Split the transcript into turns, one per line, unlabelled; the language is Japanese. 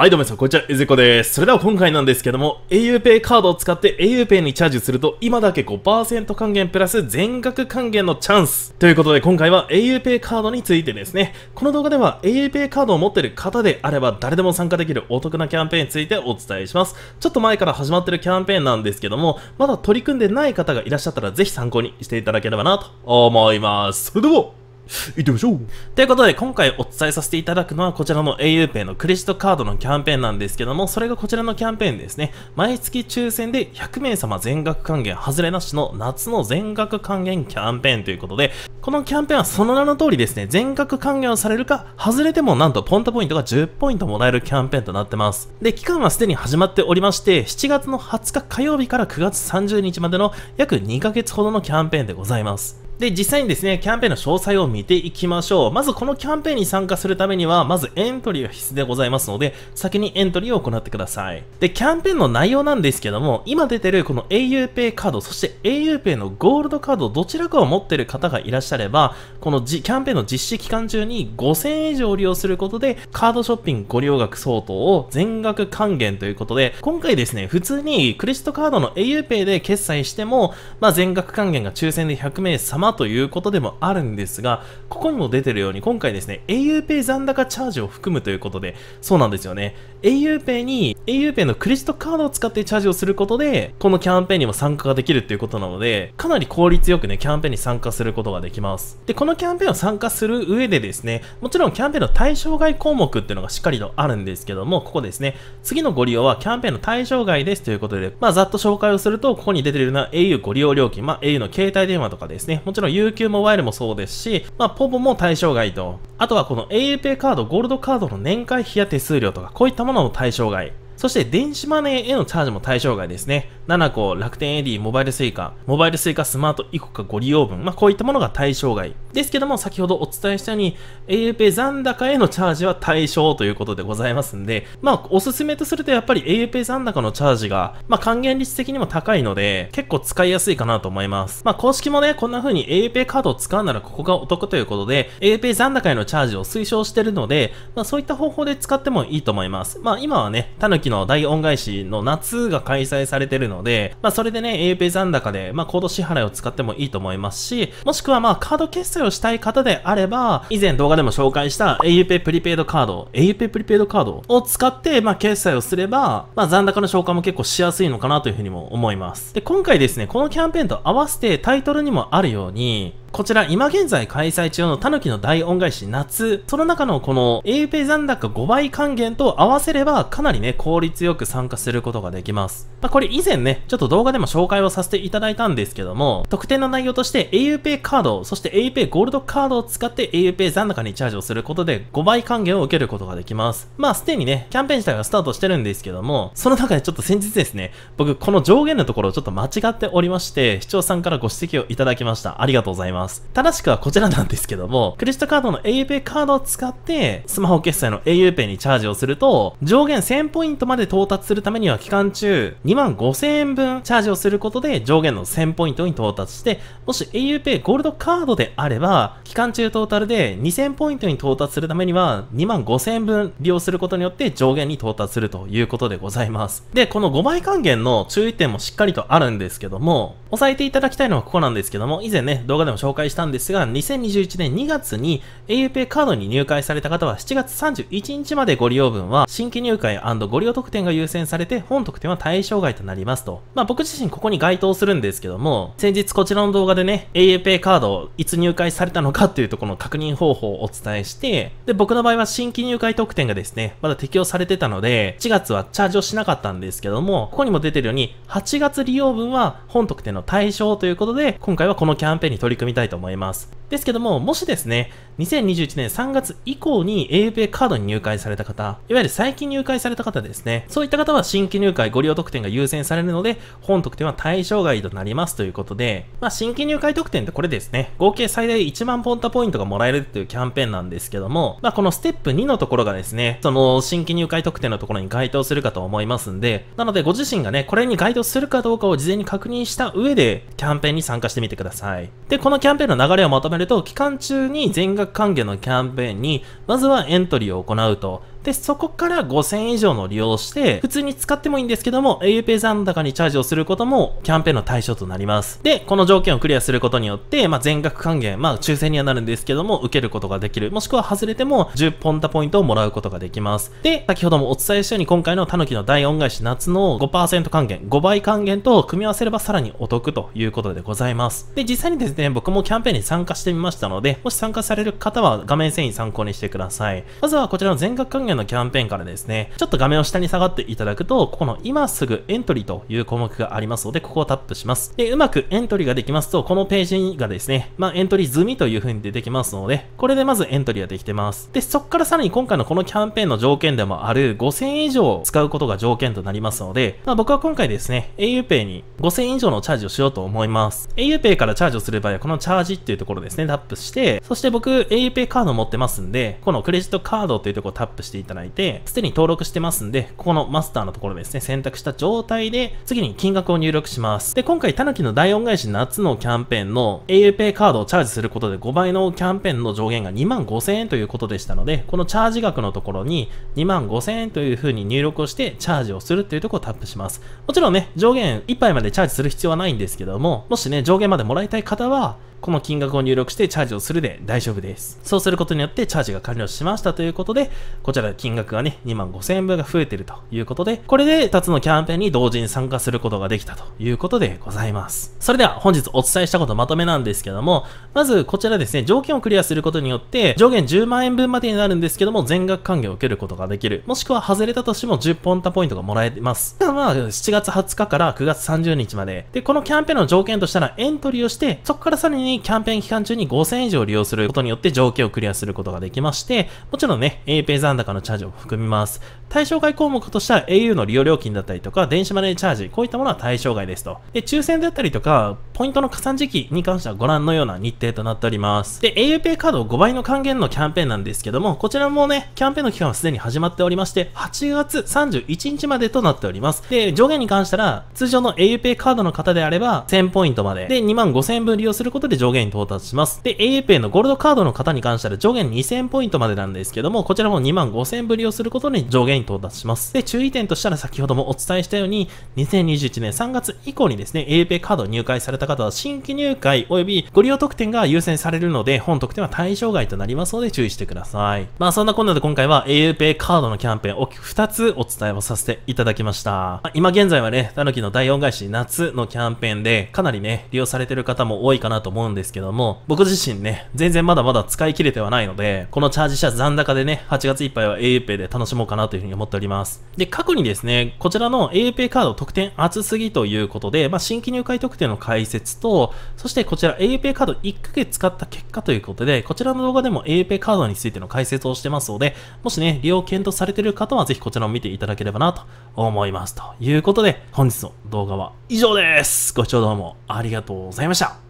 はいどうも皆さん、こんにちは、えずこです。それでは今回なんですけども、auPay カードを使って auPay にチャージすると、今だけ5%還元プラス全額還元のチャンスということで、今回は auPay カードについてですね、この動画では auPay カードを持っている方であれば、誰でも参加できるお得なキャンペーンについてお伝えします。ちょっと前から始まってるキャンペーンなんですけども、まだ取り組んでない方がいらっしゃったら、ぜひ参考にしていただければなと思います。それでは行ってみましょうということで今回お伝えさせていただくのはこちらの auPay のクレジットカードのキャンペーンなんですけどもそれがこちらのキャンペーンですね毎月抽選で100名様全額還元外れなしの夏の全額還元キャンペーンということでこのキャンペーンはその名の通りですね全額還元されるか外れてもなんとポンタポイントが10ポイントもらえるキャンペーンとなってますで期間はすでに始まっておりまして7月の20日火曜日から9月30日までの約2ヶ月ほどのキャンペーンでございますで、実際にですね、キャンペーンの詳細を見ていきましょう。まずこのキャンペーンに参加するためには、まずエントリーが必須でございますので、先にエントリーを行ってください。で、キャンペーンの内容なんですけども、今出てるこの auPay カード、そして auPay のゴールドカード、どちらかを持ってる方がいらっしゃれば、このじキャンペーンの実施期間中に5000円以上利用することで、カードショッピングご利用額相当を全額還元ということで、今回ですね、普通にクレジットカードの auPay で決済しても、まあ、全額還元が抽選で100名様ということでもあるんですが、ここにも出てるように、今回ですね、auPay 残高チャージを含むということで、そうなんですよね。auPay に auPay のクレジットカードを使ってチャージをすることで、このキャンペーンにも参加ができるということなので、かなり効率よくね、キャンペーンに参加することができます。で、このキャンペーンを参加する上でですね、もちろんキャンペーンの対象外項目っていうのがしっかりとあるんですけども、ここですね、次のご利用はキャンペーンの対象外ですということで、まあ、ざっと紹介をすると、ここに出てるような au ご利用料金、まあ、au の携帯電話とかですね、もちろんちろん UQ モバイルもそうですし、まあ、ポポも対象外と。あとはこの au p カード、ゴールドカードの年会費や手数料とか、こういったものも対象外。そして電子マネーへのチャージも対象外ですね。7個、楽天 AD、モバイル suica モバイル suica スマートイコカご利用分。まあ、こういったものが対象外。ですけども、先ほどお伝えしたように、auPay 残高へのチャージは対象ということでございますんで、まあ、おすすめとするとやっぱり auPay 残高のチャージが、まあ、還元率的にも高いので、結構使いやすいかなと思います。まあ、公式もね、こんな風に auPay カードを使うならここがお得ということで、auPay 残高へのチャージを推奨してるので、まあ、そういった方法で使ってもいいと思います。まあ、今はね、たぬきの大恩返しの夏が開催されてるので、まあ、それでね、a p 残高で、まあ、コード支払いを使ってもいいと思いますし、もしくはまあ、カード決済をしたい方であれば、以前動画でも紹介した AUPay プリペイドカード、AUPay プリペイドカードを使って、まあ、決済をすれば、まあ、残高の消化も結構しやすいのかなというふうにも思います。で、今回ですね、このキャンペーンと合わせてタイトルにもあるように、こちら今現在開催中のタヌキの大恩返し夏、その中のこの APay 残高5倍還元と合わせればかなりね、効率よく参加することができます。まあ、これ以前ね、ちょっと動画でも紹介をさせていただいたんですけども、特典の内容として auPay カード、そして auPay ゴールドカードを使って auPay 残高にチャージをすることで5倍還元を受けることができます。まあすでにね、キャンペーン自体はスタートしてるんですけども、その中でちょっと先日ですね、僕この上限のところをちょっと間違っておりまして、視聴さんからご指摘をいただきました。ありがとうございます。ます。正しくはこちらなんですけども、クレジットカードの auPay カードを使って、スマホ決済の auPay にチャージをすると、上限1000ポイントまで到達するためには期間中、25000円分チャージをすることで上限の1000ポイントに到達して、もし auPay ゴールドカードであれば、期間中トータルで2000ポイントに到達するためには、25000円分利用することによって上限に到達するということでございます。で、この5倍還元の注意点もしっかりとあるんですけども、押さえていただきたいのはここなんですけども、以前ね、動画でも紹介紹介したんですが、2021年2月に auPay カードに入会された方は7月31日までご利用分は新規入会ご利用特典が優先されて、本特典は対象外となりますと。まあ僕自身ここに該当するんですけども、先日こちらの動画でね、auPay カードいつ入会されたのかっていうところの確認方法をお伝えして、で、僕の場合は新規入会特典がですね、まだ適用されてたので、4月はチャージをしなかったんですけども、ここにも出てるように、8月利用分は本特典の対象ということで、今回はこのキャンペーンに取り組みたいたいと思います。ですけども、もしですね、2021年3月以降に AFA カードに入会された方、いわゆる最近入会された方ですね、そういった方は新規入会ご利用特典が優先されるので、本特典は対象外となりますということで、まあ、新規入会特典ってこれですね、合計最大1万ポンタポイントがもらえるというキャンペーンなんですけども、まあ、このステップ2のところがですね、その新規入会特典のところに該当するかと思いますんで、なのでご自身がね、これに該当するかどうかを事前に確認した上で、キャンペーンに参加してみてください。で、このキャンペーンの流れをまとめると、期間中に全額還元のキャンペーンに、まずはエントリーを行うとで、そこから5000円以上の利用して、普通に使ってもいいんですけども、AUPay 残高にチャージをすることも、キャンペーンの対象となります。で、この条件をクリアすることによって、まあ、全額還元、まあ、抽選にはなるんですけども、受けることができる。もしくは外れても、10ポンタポイントをもらうことができます。で、先ほどもお伝えしたように、今回のタヌキの大恩返し夏の5%還元、5倍還元と組み合わせればさらにお得ということでございます。で、実際にですね、僕もキャンペーンに参加してみましたので、もし参加される方は画面遷移参考にしてください。まずはこちらの全額還元元のキャンペーンからですね、ちょっと画面を下に下がっていただくと、ここの今すぐエントリーという項目がありますので、ここをタップします。で、うまくエントリーができますと、このページがですね、まあ、エントリー済みという風に出てきますので、これでまずエントリーができてます。で、そこからさらに今回のこのキャンペーンの条件でもある5000円以上使うことが条件となりますので、まあ、僕は今回ですね、aupay に5000円以上のチャージをしようと思います。aupay からチャージをする場合は、このチャージっていうところですね、タップして、そして僕 aupay カード持ってますんで、このクレジットカードというところをタップしていただいて、すでに登録してますんで、ここのマスターのところですね、選択した状態で、次に金額を入力します。で、今回、タヌキの大恩返し夏のキャンペーンの auPay カードをチャージすることで5倍のキャンペーンの上限が2万5000円ということでしたので、このチャージ額のところに2万5000円という風に入力をしてチャージをするというところをタップします。もちろんね、上限1杯までチャージする必要はないんですけども、もしね、上限までもらいたい方は、この金額を入力してチャージをするで大丈夫です。そうすることによってチャージが完了しましたということで、こちら金額がね、2万5000円分が増えてるということで、これで2つのキャンペーンに同時に参加することができたということでございます。それでは本日お伝えしたことまとめなんですけども、まずこちらですね、条件をクリアすることによって、上限10万円分までになるんですけども、全額還元を受けることができる。もしくは外れたとしても10ポンタポイントがもらえます。まあ、7月20日から9月30日まで。で、このキャンペーンの条件としたらエントリーをして、そこからさらににキャンペーン期間中に5000円以上利用することによって条件をクリアすることができまして、もちろんね、APay 残高のチャージを含みます。対象外項目としては au の利用料金だったりとか、電子マネーチャージ、こういったものは対象外ですと。で、抽選であったりとか、ポイントの加算時期に関してはご覧のような日程となっております。で、aupay カード5倍の還元のキャンペーンなんですけども、こちらもね、キャンペーンの期間はすでに始まっておりまして、8月31日までとなっております。で、上限に関したら、通常の aupay カードの方であれば、1000ポイントまで、で、2万5000円分利用することで上限に到達します。で、AAPay のゴールドカードの方に関しては上限2000ポイントまでなんですけども、こちらも2万5000ぶりをすることに上限に到達します。で、注意点としたら先ほどもお伝えしたように、2021年3月以降にですね、AAPay カード入会された方は新規入会及びご利用特典が優先されるので、本特典は対象外となりますので注意してください。まあそんなこんなで今回は AUPay カードのキャンペーン大きく2つお伝えをさせていただきました。まあ、今現在はね、たぬきの第4返し夏のキャンペーンでかなりね、利用されてる方も多いかなと思うんんですけども、僕自身ね、全然まだまだ使い切れてはないので、このチャージシャた残高でね、8月いっぱいは auPay で楽しもうかなというふうに思っております。で、過去にですね、こちらの auPay カード特典厚すぎということで、まあ、新規入会特典の解説と、そしてこちら auPay カード1ヶ月使った結果ということで、こちらの動画でも auPay カードについての解説をしてますので、もしね、利用検討されている方はぜひこちらも見ていただければなと思います。ということで、本日の動画は以上です。ご視聴どうもありがとうございました。